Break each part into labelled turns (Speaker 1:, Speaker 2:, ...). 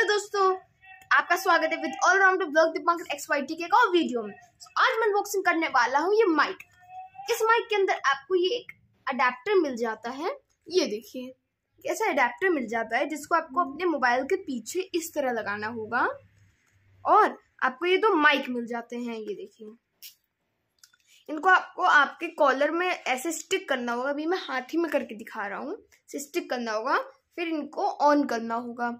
Speaker 1: Hello दोस्तों आपका स्वागत है with all round blog Deepankar X Y T के एक और वीडियो में so, आज मैं अनबॉक्सिंग करने वाला हूँ ये माइक इस माइक के अंदर आपको ये एक अडेप्टर मिल जाता है ये देखिए ऐसा अडेप्टर मिल जाता है जिसको आपको अपने मोबाइल के पीछे इस तरह लगाना होगा और आपको ये दो माइक मिल जाते हैं ये देखिए इनको आपको आपके कॉलर में ऐसे स्टिक करना होगा अभी मैं हाथ ही में करके दिखा रहा हूँ स्टिक करना होगा फिर इनको ऑन करना होगा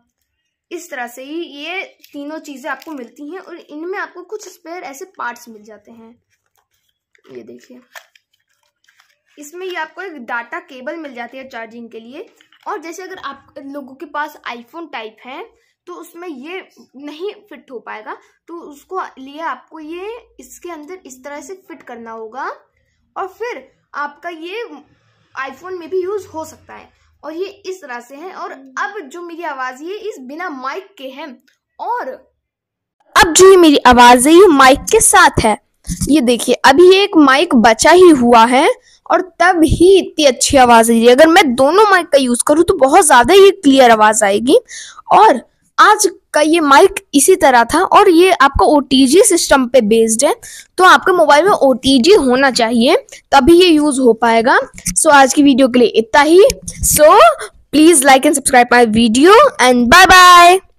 Speaker 1: इस तरह से ही ये तीनों चीज़ें आपको मिलती हैं और इनमें आपको कुछ स्पेयर ऐसे पार्ट्स मिल जाते हैं ये देखिए इसमें ये आपको एक डाटा केबल मिल जाती है चार्जिंग के लिए और जैसे अगर आप लोगों के पास आईफोन टाइप है तो उसमें ये नहीं फिट हो पाएगा तो उसको लिए आपको ये इसके अंदर इस तरह से फिट करना होगा और फिर आपका ये आईफोन में भी यूज़ हो सकता है और ये इस तरह से हैं और हम्म। अब जो मेरी आवाज़ ये इस बिना माइक के है और अब जो ये मेरी आवाज़ है ये माइक के साथ है ये देखिए अभी एक माइक बचा ही हुआ है और तब ही इतनी अच्छी आवाज़ आई अगर मैं दोनों माइक का यूज़ करूँ तो बहुत ज़्यादा ये क्लियर आवाज़ आएगी और आज का ये माइक इसी तरह था और ये आपका ओ सिस्टम पे बेस्ड है तो आपके मोबाइल में ओ होना चाहिए तभी ये यूज हो पाएगा सो so, आज की वीडियो के लिए इतना ही so please like and subscribe my video and bye bye